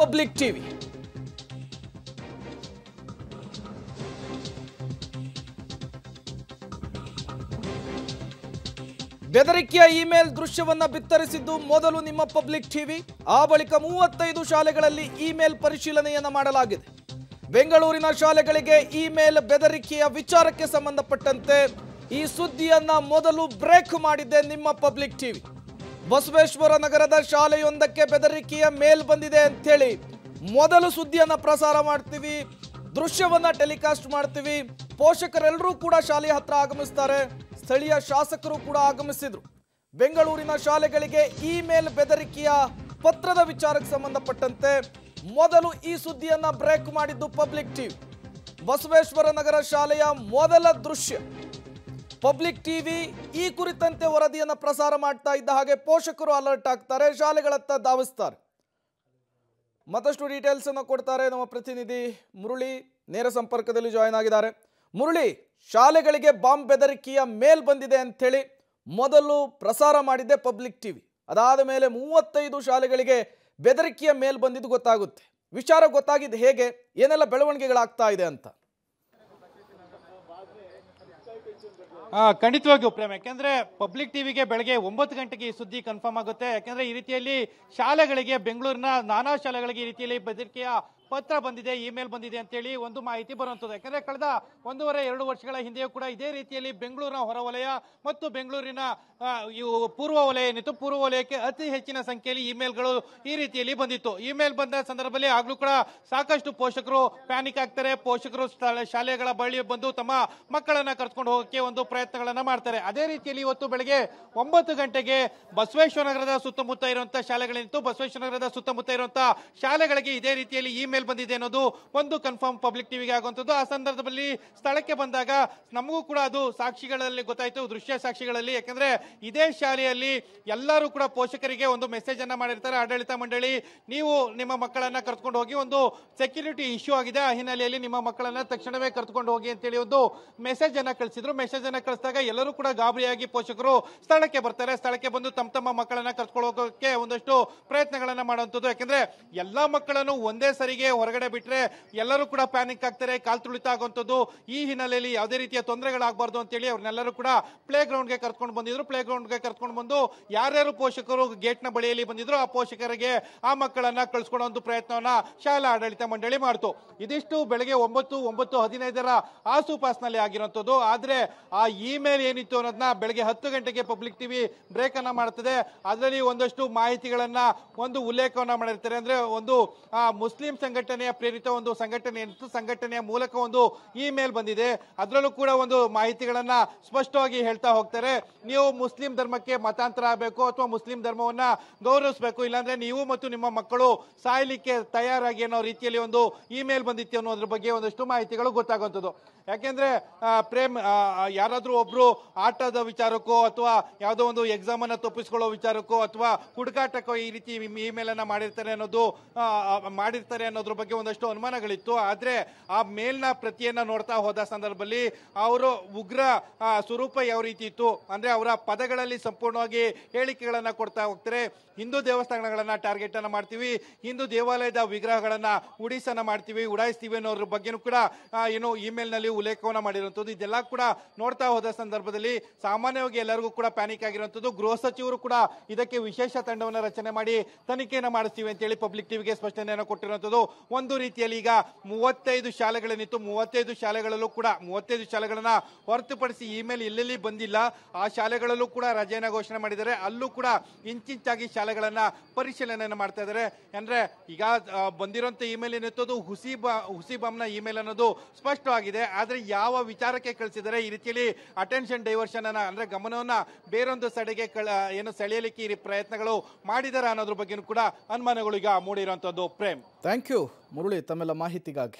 public TV ಬೆದರಿಕೆಯ email ದೃಶ್ಯವನ್ನ ಬಿತ್ತರಿಸಿದ್ದು ಮೊದಲು ನಿಮ್ಮ ಪಬ್ಲಿಕ್ ಟಿವಿ ಆ ಬಳಿಕ ಮೂವತ್ತೈದು ಶಾಲೆಗಳಲ್ಲಿ ಇಮೇಲ್ ಪರಿಶೀಲನೆಯನ್ನು ಮಾಡಲಾಗಿದೆ ಬೆಂಗಳೂರಿನ ಶಾಲೆಗಳಿಗೆ ಇಮೇಲ್ ಬೆದರಿಕೆಯ ವಿಚಾರಕ್ಕೆ ಸಂಬಂಧಪಟ್ಟಂತೆ ಈ ಸುದ್ದಿಯನ್ನ ಮೊದಲು ಬ್ರೇಕ್ ಮಾಡಿದ್ದೆ ನಿಮ್ಮ ಪಬ್ಲಿಕ್ ಟಿವಿ ಬಸವೇಶ್ವರ ನಗರದ ಶಾಲೆಯೊಂದಕ್ಕೆ ಬೆದರಿಕೆಯ ಮೇಲ್ ಬಂದಿದೆ ಅಂಥೇಳಿ ಮೊದಲು ಸುದ್ದಿಯನ್ನು ಪ್ರಸಾರ ಮಾಡ್ತೀವಿ ದೃಶ್ಯವನ್ನ ಟೆಲಿಕಾಸ್ಟ್ ಮಾಡ್ತೀವಿ ಪೋಷಕರೆಲ್ಲರೂ ಕೂಡ ಶಾಲೆಯ ಹತ್ರ ಆಗಮಿಸ್ತಾರೆ ಸ್ಥಳೀಯ ಶಾಸಕರು ಕೂಡ ಆಗಮಿಸಿದ್ರು ಬೆಂಗಳೂರಿನ ಶಾಲೆಗಳಿಗೆ ಇಮೇಲ್ ಬೆದರಿಕೆಯ ಪತ್ರದ ವಿಚಾರಕ್ಕೆ ಸಂಬಂಧಪಟ್ಟಂತೆ ಮೊದಲು ಈ ಸುದ್ದಿಯನ್ನ ಬ್ರೇಕ್ ಮಾಡಿದ್ದು ಪಬ್ಲಿಕ್ ಟಿವಿ ಬಸವೇಶ್ವರ ನಗರ ಶಾಲೆಯ ಮೊದಲ ದೃಶ್ಯ ಪಬ್ಲಿಕ್ ಟಿವಿ ಈ ಕುರಿತಂತೆ ವರದಿಯನ್ನು ಪ್ರಸಾರ ಮಾಡ್ತಾ ಇದ್ದ ಹಾಗೆ ಪೋಷಕರು ಅಲರ್ಟ್ ಆಗ್ತಾರೆ ಶಾಲೆಗಳತ್ತ ಧಾವಿಸ್ತಾರೆ ಮತ್ತಷ್ಟು ಡೀಟೇಲ್ಸ್ ಅನ್ನು ಕೊಡ್ತಾರೆ ನಮ್ಮ ಪ್ರತಿನಿಧಿ ಮುರುಳಿ ನೇರ ಸಂಪರ್ಕದಲ್ಲಿ ಜಾಯ್ನ್ ಆಗಿದ್ದಾರೆ ಮುರುಳಿ ಶಾಲೆಗಳಿಗೆ ಬಾಂಬ್ ಬೆದರಿಕೆಯ ಮೇಲ್ ಬಂದಿದೆ ಅಂಥೇಳಿ ಮೊದಲು ಪ್ರಸಾರ ಮಾಡಿದ್ದೆ ಪಬ್ಲಿಕ್ ಟಿವಿ ಅದಾದ ಮೇಲೆ ಮೂವತ್ತೈದು ಶಾಲೆಗಳಿಗೆ ಬೆದರಿಕೆಯ ಮೇಲ್ ಬಂದಿದ್ದು ಗೊತ್ತಾಗುತ್ತೆ ವಿಚಾರ ಗೊತ್ತಾಗಿದ್ದು ಹೇಗೆ ಏನೆಲ್ಲ ಬೆಳವಣಿಗೆಗಳಾಗ್ತಾ ಇದೆ ಅಂತ ಖಂಡಿತವಾಗಿಯೂ ಪ್ರೇಮ್ ಯಾಕೆಂದ್ರೆ ಪಬ್ಲಿಕ್ ಟಿವಿಗೆ ಬೆಳಗ್ಗೆ ಒಂಬತ್ತು ಗಂಟೆಗೆ ಈ ಸುದ್ದಿ ಕನ್ಫರ್ಮ್ ಆಗುತ್ತೆ ಯಾಕೆಂದ್ರೆ ಈ ರೀತಿಯಲ್ಲಿ ಶಾಲೆಗಳಿಗೆ ಬೆಂಗಳೂರಿನ ನಾನಾ ಶಾಲೆಗಳಿಗೆ ಈ ರೀತಿಯಲ್ಲಿ ಬೆದರಿಕೆಯ ಪತ್ರ ಬಂದಿದೆ ಇಮೇಲ್ ಬಂದಿದೆ ಅಂತೇಳಿ ಒಂದು ಮಾಹಿತಿ ಬರುವಂಥದ್ದು ಯಾಕಂದರೆ ಕಳೆದ ಒಂದೂವರೆ ಎರಡು ವರ್ಷಗಳ ಹಿಂದೆಯೂ ಕೂಡ ಇದೇ ರೀತಿಯಲ್ಲಿ ಬೆಂಗಳೂರಿನ ಹೊರವಲಯ ಮತ್ತು ಬೆಂಗಳೂರಿನ ಪೂರ್ವ ವಲಯ ಏನಿತ್ತು ಪೂರ್ವ ವಲಯಕ್ಕೆ ಅತಿ ಹೆಚ್ಚಿನ ಸಂಖ್ಯೆಯಲ್ಲಿ ಇಮೇಲ್ಗಳು ಈ ರೀತಿಯಲ್ಲಿ ಬಂದಿತ್ತು ಇಮೇಲ್ ಬಂದ ಸಂದರ್ಭದಲ್ಲಿ ಆಗಲೂ ಕೂಡ ಸಾಕಷ್ಟು ಪೋಷಕರು ಪ್ಯಾನಿಕ್ ಆಗ್ತಾರೆ ಪೋಷಕರು ಶಾಲೆಗಳ ಬಳಿ ಬಂದು ತಮ್ಮ ಮಕ್ಕಳನ್ನ ಕರೆದುಕೊಂಡು ಹೋಗೋಕ್ಕೆ ಒಂದು ಪ್ರಯತ್ನಗಳನ್ನ ಮಾಡ್ತಾರೆ ಅದೇ ರೀತಿಯಲ್ಲಿ ಇವತ್ತು ಬೆಳಗ್ಗೆ ಒಂಬತ್ತು ಗಂಟೆಗೆ ಬಸವೇಶ್ವರ ನಗರದ ಸುತ್ತಮುತ್ತ ಇರುವಂತಹ ಶಾಲೆಗಳಿತ್ತು ಬಸವೇಶ್ವರ ನಗರದ ಸುತ್ತಮುತ್ತ ಇರುವಂತಹ ಶಾಲೆಗಳಿಗೆ ಇದೇ ರೀತಿಯಲ್ಲಿ ಇಮೇಲ್ ಬಂದಿದೆ ಅನ್ನೋದು ಒಂದು ಕನ್ಫರ್ಮ್ ಪಬ್ಲಿಕ್ ಟಿವಿಗೆ ಆಗುವಂಥದ್ದು ಆ ಸಂದರ್ಭದಲ್ಲಿ ಸ್ಥಳಕ್ಕೆ ಬಂದಾಗ ನಮಗೂ ಕೂಡ ಅದು ಸಾಕ್ಷಿಗಳಲ್ಲಿ ಗೊತ್ತಾಯಿತು ದೃಶ್ಯ ಸಾಕ್ಷಿಗಳಲ್ಲಿ ಯಾಕಂದ್ರೆ ಇದೇ ಶಾಲೆಯಲ್ಲಿ ಎಲ್ಲರೂ ಕೂಡ ಪೋಷಕರಿಗೆ ಒಂದು ಮೆಸೇಜ್ ಅನ್ನ ಮಾಡಿರ್ತಾರೆ ಆಡಳಿತ ಮಂಡಳಿ ನೀವು ನಿಮ್ಮ ಮಕ್ಕಳನ್ನ ಕರ್ತ್ಕೊಂಡು ಹೋಗಿ ಒಂದು ಸೆಕ್ಯೂರಿಟಿ ಇಶ್ಯೂ ಆಗಿದೆ ಆ ಹಿನ್ನೆಲೆಯಲ್ಲಿ ನಿಮ್ಮ ಮಕ್ಕಳನ್ನ ತಕ್ಷಣವೇ ಕರ್ತ್ಕೊಂಡು ಹೋಗಿ ಅಂತೇಳಿ ಒಂದು ಮೆಸೇಜ್ ಅನ್ನ ಕಳಿಸಿದ್ರು ಮೆಸೇಜ್ ಅನ್ನ ಕಳಿಸಿದಾಗ ಎಲ್ಲರೂ ಕೂಡ ಗಾಬರಿಯಾಗಿ ಪೋಷಕರು ಸ್ಥಳಕ್ಕೆ ಬರ್ತಾರೆ ಸ್ಥಳಕ್ಕೆ ಬಂದು ತಮ್ಮ ತಮ್ಮ ಮಕ್ಕಳನ್ನ ಕರ್ತ್ಕೊಂಡು ಹೋಗೋಕೆ ಒಂದಷ್ಟು ಪ್ರಯತ್ನಗಳನ್ನ ಮಾಡುವಂಥದ್ದು ಯಾಕಂದ್ರೆ ಎಲ್ಲಾ ಮಕ್ಕಳನ್ನು ಒಂದೇ ಸರಿಗೆ ಹೊರಗಡೆ ಬಿಟ್ಟರೆ ಎಲ್ಲರೂ ಕೂಡ ಪ್ಯಾನಿಕ್ ಆಗ್ತಾರೆ ಕಾಲು ತುಳಿತ ಈ ಹಿನ್ನೆಲೆಯಲ್ಲಿ ಯಾವುದೇ ರೀತಿಯ ತೊಂದರೆಗಳಾಗಬಾರ್ದು ಹೇಳಿ ಅವ್ರನ್ನೆಲ್ಲರೂ ಕೂಡ ಪ್ಲೇ ಗ್ರೌಂಡ್ಗೆ ಕರ್ಕೊಂಡು ಬಂದಿದ್ರು ಪ್ಲೇ ಗ್ರೌಂಡ್ಗೆ ಕರ್ಕೊಂಡು ಬಂದು ಯಾರ್ಯಾರು ಪೋಷಕರು ಗೇಟ್ನ ಬಳಿಯಲ್ಲಿ ಬಂದಿದ್ರು ಆ ಪೋಷಕರಿಗೆ ಆ ಮಕ್ಕಳನ್ನ ಕಳಿಸ್ಕೊಡೋ ಒಂದು ಪ್ರಯತ್ನವನ್ನ ಶಾಲಾ ಆಡಳಿತ ಮಂಡಳಿ ಮಾಡ್ತು ಇದಿಷ್ಟು ಬೆಳಗ್ಗೆ ಒಂಬತ್ತು ಒಂಬತ್ತು ಹದಿನೈದರ ಆಸುಪಾಸ್ನಲ್ಲಿ ಆಗಿರುವಂಥದ್ದು ಆದ್ರೆ ಆ ಇಮೇಲ್ ಏನಿತ್ತು ಅನ್ನೋದನ್ನ ಬೆಳಗ್ಗೆ ಹತ್ತು ಗಂಟೆಗೆ ಪಬ್ಲಿಕ್ ಟಿವಿ ಬ್ರೇಕ್ ಅನ್ನ ಮಾಡ್ತದೆ ಅದರಲ್ಲಿ ಒಂದಷ್ಟು ಮಾಹಿತಿಗಳನ್ನ ಒಂದು ಉಲ್ಲೇಖವನ್ನ ಮಾಡಿರ್ತಾರೆ ಅಂದ್ರೆ ಒಂದು ಮುಸ್ಲಿಂ ಸಂಘ ಸಂಘಟನೆಯ ಪ್ರೇರಿತ ಒಂದು ಸಂಘಟನೆ ಅಂತ ಸಂಘಟನೆಯ ಮೂಲಕ ಒಂದು ಇಮೇಲ್ ಬಂದಿದೆ ಅದರಲ್ಲೂ ಕೂಡ ಒಂದು ಮಾಹಿತಿಗಳನ್ನ ಸ್ಪಷ್ಟವಾಗಿ ಹೇಳ್ತಾ ಹೋಗ್ತಾರೆ ನೀವು ಮುಸ್ಲಿಂ ಧರ್ಮಕ್ಕೆ ಮತಾಂತರ ಆಗಬೇಕು ಅಥವಾ ಮುಸ್ಲಿಂ ಧರ್ಮವನ್ನ ಗೌರವಿಸಬೇಕು ಇಲ್ಲಾಂದ್ರೆ ನೀವು ಮತ್ತು ನಿಮ್ಮ ಮಕ್ಕಳು ಸಾಯಲಿಕ್ಕೆ ತಯಾರಾಗಿ ಅನ್ನೋ ರೀತಿಯಲ್ಲಿ ಒಂದು ಇಮೇಲ್ ಬಂದಿತ್ತು ಅನ್ನೋದ್ರ ಬಗ್ಗೆ ಒಂದಷ್ಟು ಮಾಹಿತಿಗಳು ಗೊತ್ತಾಗುವಂಥದ್ದು ಯಾಕೆಂದ್ರೆ ಪ್ರೇಮ್ ಯಾರಾದರೂ ಒಬ್ರು ಆಟದ ವಿಚಾರಕ್ಕೋ ಅಥವಾ ಯಾವುದೋ ಒಂದು ಎಕ್ಸಾಮ್ ಅನ್ನ ತಪ್ಪಿಸ್ಕೊಳ್ಳೋ ವಿಚಾರಕ್ಕೋ ಅಥವಾ ಹುಡುಕಾಟಕ್ಕೋ ಈ ರೀತಿ ಇಮೇಲ್ ಅನ್ನ ಮಾಡಿರ್ತಾರೆ ಅನ್ನೋದು ಮಾಡಿರ್ತಾರೆ ಅನ್ನೋದು ಅದ್ರ ಬಗ್ಗೆ ಒಂದಷ್ಟು ಅನುಮಾನಗಳಿತ್ತು ಆದರೆ ಆ ಮೇಲ್ನ ಪ್ರತಿಯನ್ನು ನೋಡ್ತಾ ಹೋದ ಸಂದರ್ಭದಲ್ಲಿ ಅವರು ಉಗ್ರ ಸ್ವರೂಪ ಯಾವ ರೀತಿ ಇತ್ತು ಅಂದರೆ ಅವರ ಪದಗಳಲ್ಲಿ ಸಂಪೂರ್ಣವಾಗಿ ಹೇಳಿಕೆಗಳನ್ನು ಕೊಡ್ತಾ ಹೋಗ್ತಾರೆ ಹಿಂದೂ ದೇವಸ್ಥಾನಗಳನ್ನು ಟಾರ್ಗೆಟ್ ಮಾಡ್ತೀವಿ ಹಿಂದೂ ದೇವಾಲಯದ ವಿಗ್ರಹಗಳನ್ನು ಉಡಿಸನ್ನು ಮಾಡ್ತೀವಿ ಉಡಾಯಿಸ್ತೀವಿ ಅನ್ನೋದ್ರ ಬಗ್ಗೆನೂ ಕೂಡ ಏನು ಇಮೇಲ್ನಲ್ಲಿ ಉಲ್ಲೇಖವನ್ನು ಮಾಡಿರುವಂಥದ್ದು ಇದೆಲ್ಲ ಕೂಡ ನೋಡ್ತಾ ಹೋದ ಸಂದರ್ಭದಲ್ಲಿ ಸಾಮಾನ್ಯವಾಗಿ ಎಲ್ಲರಿಗೂ ಕೂಡ ಪ್ಯಾನಿಕ್ ಆಗಿರುವಂಥದ್ದು ಗೃಹ ಸಚಿವರು ಕೂಡ ಇದಕ್ಕೆ ವಿಶೇಷ ತಂಡವನ್ನು ರಚನೆ ಮಾಡಿ ತನಿಖೆಯನ್ನು ಮಾಡಿಸ್ತೀವಿ ಹೇಳಿ ಪಬ್ಲಿಕ್ ಟಿವಿಗೆ ಸ್ಪಷ್ಟನೆಯನ್ನು ಕೊಟ್ಟಿರುವಂಥದ್ದು ಒಂದು ರೀತಿಯಲ್ಲಿ ಈಗ ಮೂವತ್ತೈದು ಶಾಲೆಗಳೇನಿತ್ತು ಮೂವತ್ತೈದು ಶಾಲೆಗಳಲ್ಲೂ ಕೂಡ ಮೂವತ್ತೈದು ಶಾಲೆಗಳನ್ನ ಹೊರತುಪಡಿಸಿ ಇಮೇಲ್ ಎಲ್ಲೆಲ್ಲಿ ಬಂದಿಲ್ಲ ಆ ಶಾಲೆಗಳಲ್ಲೂ ಕೂಡ ರಜೆಯನ್ನು ಘೋಷಣೆ ಮಾಡಿದ್ದಾರೆ ಅಲ್ಲೂ ಕೂಡ ಇಂಚಿಂಚಾಗಿ ಶಾಲೆಗಳನ್ನ ಪರಿಶೀಲನೆಯನ್ನು ಮಾಡ್ತಾ ಇದ್ದಾರೆ ಅಂದ್ರೆ ಈಗ ಬಂದಿರೋಂಥ ಇಮೇಲ್ ಏನಿತ್ತು ಅದು ಹುಸಿ ಬಾ ಹುಸಿ ಬಾಂಬ್ನ ಇಮೇಲ್ ಅನ್ನೋದು ಸ್ಪಷ್ಟವಾಗಿದೆ ಆದರೆ ಯಾವ ವಿಚಾರಕ್ಕೆ ಕಳಿಸಿದರೆ ಈ ರೀತಿಯಲ್ಲಿ ಅಟೆನ್ಷನ್ ಡೈವರ್ಷನ್ ಅನ್ನ ಅಂದ್ರೆ ಗಮನವನ್ನ ಬೇರೊಂದು ಸಡೆಗೆ ಏನು ಸೆಳೆಯಲಿಕ್ಕೆ ಈ ಪ್ರಯತ್ನಗಳು ಮಾಡಿದ್ದಾರೆ ಅನ್ನೋದ್ರ ಬಗ್ಗೆಯೂ ಕೂಡ ಅನುಮಾನಗಳು ಈಗ ಮೂಡಿರುವಂತದ್ದು ಪ್ರೇಮ್ ಥ್ಯಾಂಕ್ ಯು ಮುರುಳಿ ತಮ್ಮೆಲ್ಲ ಮಾಹಿತಿಗಾಗಿ